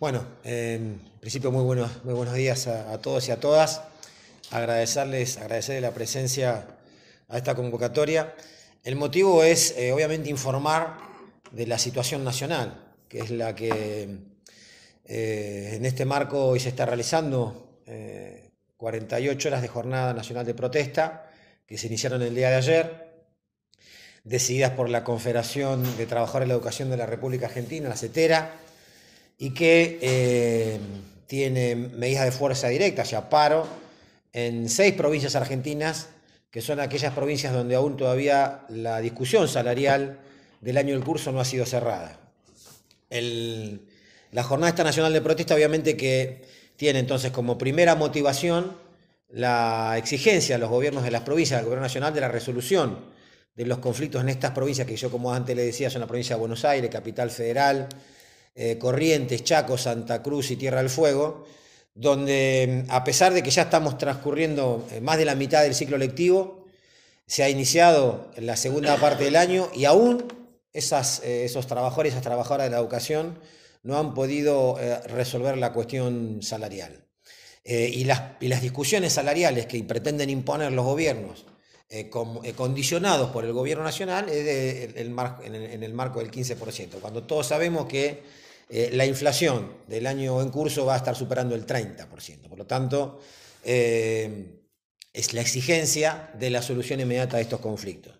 Bueno, en principio muy buenos, muy buenos días a, todos y a todas. Agradecerles, agradecerles la presencia a esta convocatoria. El motivo es, eh, obviamente, informar de la situación nacional, que es la que eh, en este marco hoy se está realizando 48 eh, horas de jornada nacional de protesta que se iniciaron el día de ayer, decididas por la Confederación de Trabajadores de la Educación de la República Argentina, la CETERA, y que eh, tiene medidas de fuerza directa, ya paro, en seis provincias argentinas, que son aquellas provincias donde aún todavía la discusión salarial del año del curso no ha sido cerrada. la jornada esta nacional de protesta obviamente que tiene entonces como primera motivación la exigencia a los gobiernos de las provincias, al gobierno nacional, de la resolución de los conflictos en estas provincias, que yo como antes le decía son la provincia de Buenos Aires, capital federal, eh, Corrientes, Chaco, Santa Cruz y Tierra del Fuego, donde mm, a pesar de que ya estamos transcurriendo eh, más de la mitad del ciclo lectivo, se ha iniciado la segunda parte del año y aún esas, eh, esos trabajadores y esas trabajadoras de la educación no han podido resolver la cuestión salarial. y, las, y las discusiones salariales que pretenden imponer los gobiernos eh, eh, condicionados por el gobierno nacional es en, el, marco del 15%, cuando todos sabemos que eh, la inflación del año en curso va a estar superando el 30%. Por lo tanto, es la exigencia de la solución inmediata de estos conflictos.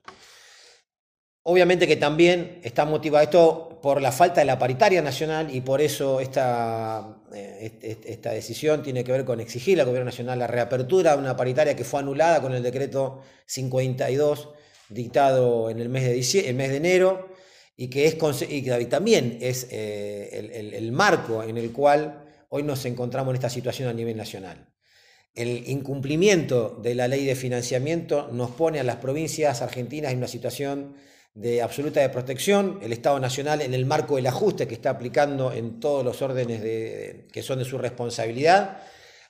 Obviamente que también está motivado, esto por la falta de la paritaria nacional y por eso esta, eh, esta decisión tiene que ver con exigir al Gobierno Nacional la reapertura de una paritaria que fue anulada con el decreto 52 dictado en el mes de, el mes de enero y que, es, y también es eh, el, marco en el cual hoy nos encontramos en esta situación a nivel nacional. El incumplimiento de la ley de financiamiento nos pone a las provincias argentinas en una situación de absoluta de protección, el Estado Nacional en el marco del ajuste que está aplicando en todos los órdenes de, que son de su responsabilidad,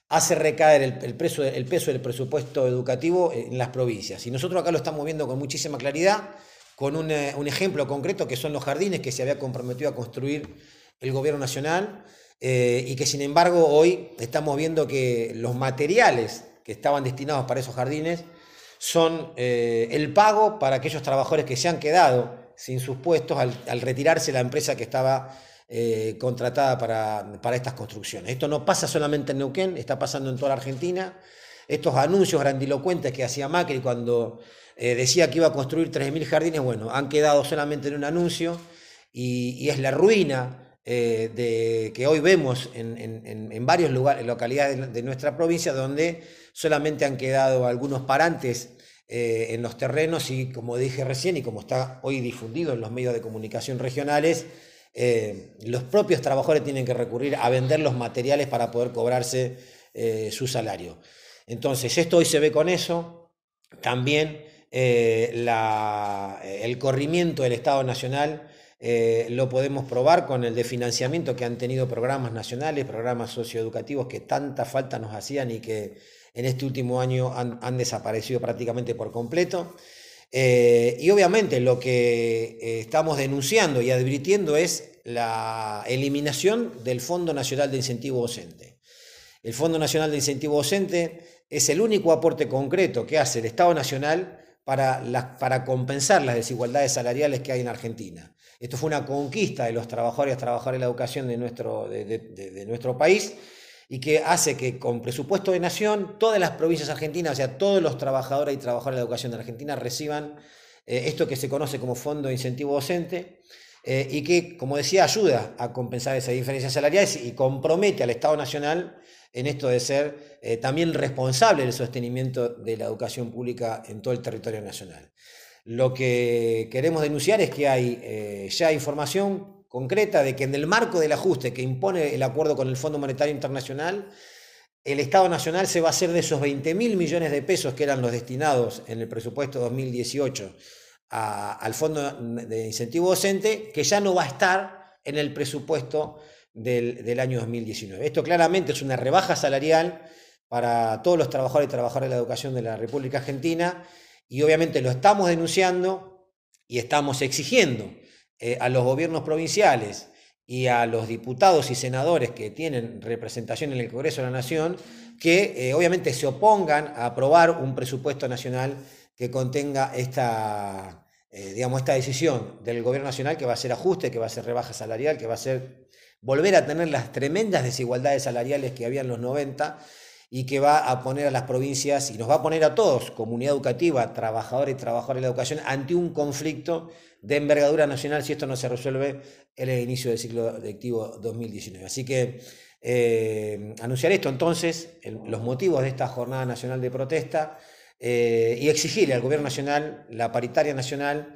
hace recaer el, peso del presupuesto educativo en las provincias. Y nosotros acá lo estamos viendo con muchísima claridad, con un, eh, ejemplo concreto que son los jardines que se había comprometido a construir el gobierno nacional eh, y que sin embargo hoy estamos viendo que los materiales que estaban destinados para esos jardines son eh, el pago para aquellos trabajadores que se han quedado sin sus puestos al, retirarse la empresa que estaba eh, contratada para, estas construcciones. Esto no pasa solamente en Neuquén, está pasando en toda la Argentina. Estos anuncios grandilocuentes que hacía Macri cuando eh, decía que iba a construir 3.000 jardines, bueno, han quedado solamente en un anuncio y, y es la ruina eh, de, que hoy vemos en, varios lugares, localidades de, nuestra provincia, donde solamente han quedado algunos parantes eh, en los terrenos y como dije recién y como está hoy difundido en los medios de comunicación regionales, eh, los propios trabajadores tienen que recurrir a vender los materiales para poder cobrarse su salario. Entonces, esto hoy se ve con eso, también el corrimiento del Estado Nacional, eh, lo podemos probar con el de que han tenido programas nacionales, programas socioeducativos que tanta falta nos hacían y que en este último año han, desaparecido prácticamente por completo. Eh, y obviamente lo que eh, estamos denunciando y advirtiendo es la eliminación del Fondo Nacional de Incentivo Docente. El Fondo Nacional de Incentivo Docente es el único aporte concreto que hace el Estado Nacional para compensar las desigualdades salariales que hay en Argentina. Esto fue una conquista de los trabajadores, y trabajadores de la educación de nuestro, de, nuestro país y que hace que con presupuesto de nación todas las provincias argentinas, o sea, todos los trabajadores y trabajadoras de la educación de Argentina reciban eh, esto que se conoce como fondo de incentivo docente eh, y que, como decía, ayuda a compensar esas diferencias salariales y compromete al Estado Nacional en esto de ser eh, también responsable del sostenimiento de la educación pública en todo el territorio nacional. Lo que queremos denunciar es que hay eh, ya información concreta de que en el marco del ajuste que impone el acuerdo con el Fondo Monetario Internacional, el Estado Nacional se va a hacer de esos 20.000 millones de pesos que eran los destinados en el presupuesto 2018 al Fondo de Incentivo Docente, que ya no va a estar en el presupuesto del, del, año 2019. Esto claramente es una rebaja salarial para todos los trabajadores y trabajadoras de la educación de la República Argentina y obviamente lo estamos denunciando y estamos exigiendo eh, a los gobiernos provinciales y a los diputados y senadores que tienen representación en el Congreso de la Nación que eh, obviamente se opongan a aprobar un presupuesto nacional que contenga esta, eh, digamos, esta decisión del gobierno nacional que va a ser ajuste, que va a ser rebaja salarial, que va a ser volver a tener las tremendas desigualdades salariales que había en los 90 y que va a poner a las provincias y nos va a poner a todos, comunidad educativa, trabajadores y trabajadoras de la educación, ante un conflicto de envergadura nacional si esto no se resuelve en el inicio del ciclo lectivo 2019. Así que eh, anunciar esto entonces, los motivos de esta jornada nacional de protesta eh, y exigirle al gobierno nacional, la paritaria nacional,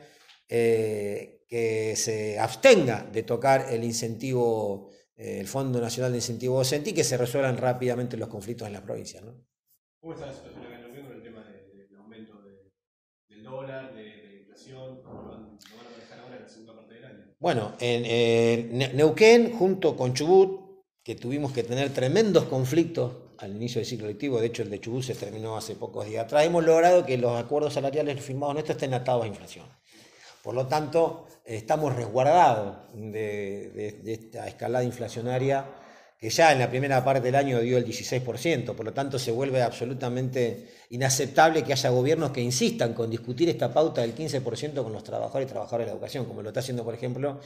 eh, que se abstenga de tocar el incentivo eh, el Fondo Nacional de Incentivo Docente y que se resuelvan rápidamente los conflictos en las provincias. ¿Cómo está la situación en el tema del aumento del dólar, de, la inflación? van, a ahora año? Bueno, en eh, Neuquén, junto con Chubut, que tuvimos que tener tremendos conflictos al inicio del ciclo lectivo, de hecho el de Chubut se terminó hace pocos días atrás, hemos logrado que los acuerdos salariales firmados nuestros estén atados a inflación. Por lo tanto, estamos resguardados de, esta escalada inflacionaria que ya en la primera parte del año dio el 16%, por lo tanto se vuelve absolutamente inaceptable que haya gobiernos que insistan con discutir esta pauta del 15% con los trabajadores y trabajadoras de la educación, como lo está haciendo, por ejemplo,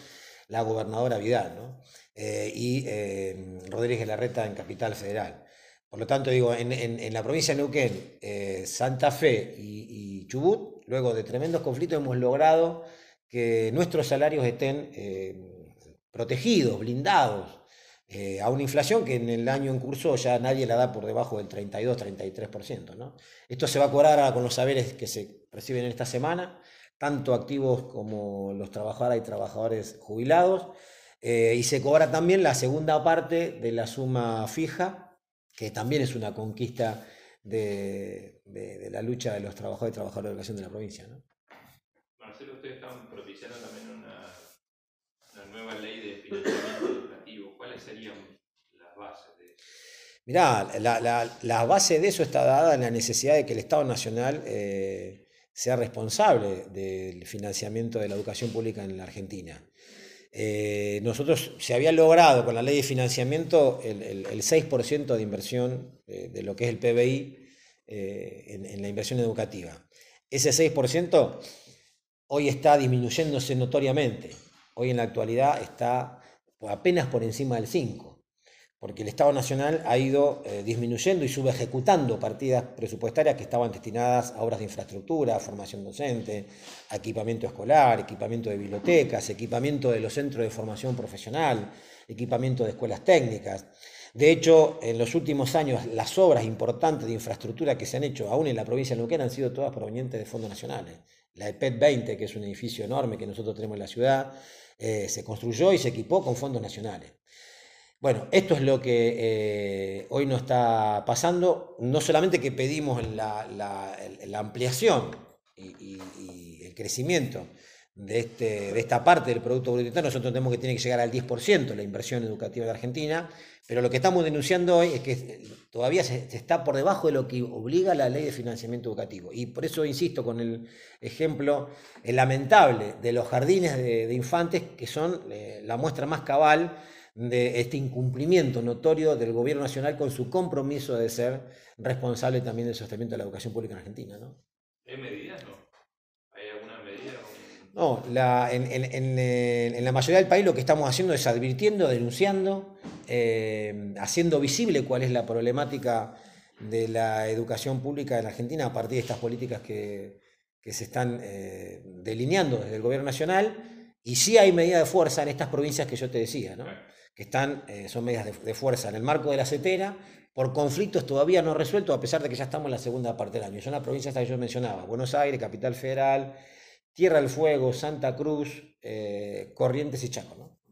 la gobernadora Vidal eh, y eh, Rodríguez Larreta en Capital Federal. Por lo tanto, digo, en, la provincia de Neuquén, eh, Santa Fe y Chubut, luego de tremendos conflictos, hemos logrado que nuestros salarios estén eh, protegidos, blindados, eh, a una inflación que en el año en curso ya nadie la da por debajo del 32-33%. ¿no? Esto se va a cobrar con los saberes que se reciben en esta semana, tanto activos como los trabajadores y trabajadores jubilados, eh, y se cobra también la segunda parte de la suma fija, que también es una conquista de, de, la lucha de los trabajadores y trabajadores de educación de la provincia. Marcelo, ustedes están propiciando también una, nueva ley de financiamiento educativo. ¿Cuáles serían las bases de eso? Mirá, la, base de eso está dada en la necesidad de que el Estado Nacional eh, sea responsable del financiamiento de la educación pública en la Argentina. Eh, nosotros se había logrado con la ley de financiamiento el, 6% de inversión eh, de lo que es el PBI eh, en, la inversión educativa. Ese 6% hoy está disminuyéndose notoriamente. Hoy en la actualidad está apenas por encima del 5%, porque el Estado Nacional ha ido eh, disminuyendo y subejecutando partidas presupuestarias que estaban destinadas a obras de infraestructura, formación docente, equipamiento escolar, equipamiento de bibliotecas, equipamiento de los centros de formación profesional, equipamiento de escuelas técnicas. De hecho, en los últimos años las obras importantes de infraestructura que se han hecho aún en la provincia de Neuquén han sido todas provenientes de fondos nacionales. La epet 20, que es un edificio enorme que nosotros tenemos en la ciudad, eh, se construyó y se equipó con fondos nacionales. Bueno, esto es lo que eh, hoy nos está pasando. No solamente que pedimos la, ampliación y el crecimiento de, este, de esta parte del Producto Bruto nosotros tenemos que tiene que llegar al 10% la inversión educativa de Argentina, pero lo que estamos denunciando hoy es que todavía se, está por debajo de lo que obliga la ley de financiamiento educativo. Y por eso insisto con el ejemplo eh, lamentable de los jardines de, infantes, que son eh, la muestra más cabal de este incumplimiento notorio del gobierno nacional con su compromiso de ser responsable también del sostenimiento de la educación pública en Argentina. ¿En no? No, la, eh, en, la mayoría del país lo que estamos haciendo es advirtiendo, denunciando, eh, haciendo visible cuál es la problemática de la educación pública en Argentina a partir de estas políticas que, se están eh, delineando desde el gobierno nacional. Y sí hay medidas de fuerza en estas provincias que yo te decía, que están, son medidas de, fuerza en el marco de la CETERA, por conflictos todavía no resueltos, a pesar de que ya estamos en la segunda parte del año. Son las provincias que yo mencionaba, Buenos Aires, Capital Federal, Tierra del Fuego, Santa Cruz, eh, Corrientes y Chaco. ¿no?